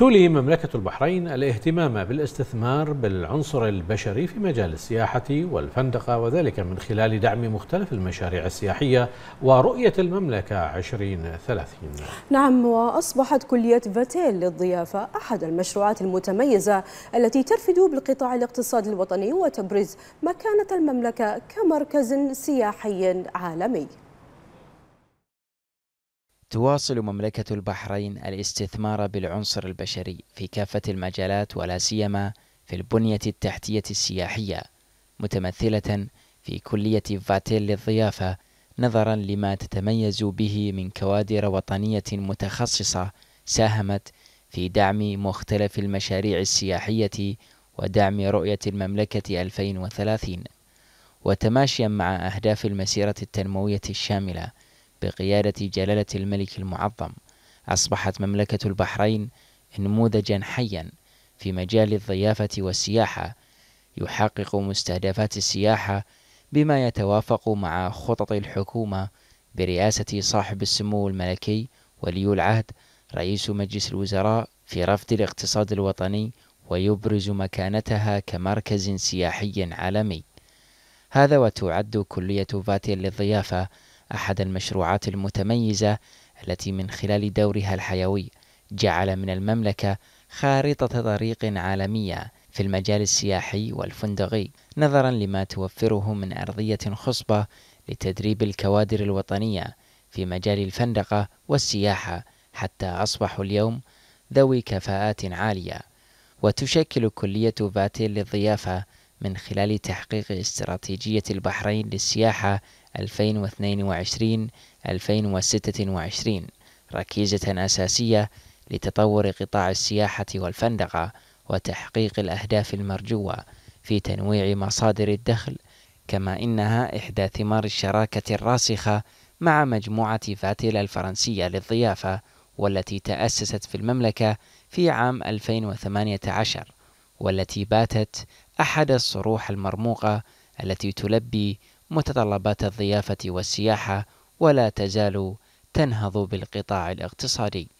تولي مملكة البحرين الاهتمام بالاستثمار بالعنصر البشري في مجال السياحة والفندقة وذلك من خلال دعم مختلف المشاريع السياحية ورؤية المملكة 2030 نعم وأصبحت كلية فاتيل للضيافة أحد المشروعات المتميزة التي ترفد بالقطاع الاقتصادي الوطني وتبرز مكانة المملكة كمركز سياحي عالمي تواصل مملكة البحرين الاستثمار بالعنصر البشري في كافة المجالات ولا سيما في البنية التحتية السياحية متمثلة في كلية فاتيل للضيافة نظرا لما تتميز به من كوادر وطنية متخصصة ساهمت في دعم مختلف المشاريع السياحية ودعم رؤية المملكة 2030 وتماشيا مع أهداف المسيرة التنموية الشاملة بقيادة جلالة الملك المعظم أصبحت مملكة البحرين نموذجا حيا في مجال الضيافة والسياحة يحقق مستهدفات السياحة بما يتوافق مع خطط الحكومة برئاسة صاحب السمو الملكي ولي العهد رئيس مجلس الوزراء في رفض الاقتصاد الوطني ويبرز مكانتها كمركز سياحي عالمي هذا وتعد كلية فاتي للضيافة أحد المشروعات المتميزة التي من خلال دورها الحيوي جعل من المملكة خارطة طريق عالمية في المجال السياحي والفندقي نظرا لما توفره من أرضية خصبة لتدريب الكوادر الوطنية في مجال الفندقة والسياحة حتى أصبحوا اليوم ذوي كفاءات عالية وتشكل كلية فاتيل للضيافة من خلال تحقيق استراتيجية البحرين للسياحة 2022-2026 ركيزة أساسية لتطور قطاع السياحة والفندقة وتحقيق الأهداف المرجوة في تنويع مصادر الدخل كما إنها إحدى ثمار الشراكة الراسخة مع مجموعة فاتيلا الفرنسية للضيافة والتي تأسست في المملكة في عام 2018 والتي باتت أحد الصروح المرموقة التي تلبي متطلبات الضيافة والسياحة ولا تزال تنهض بالقطاع الاقتصادي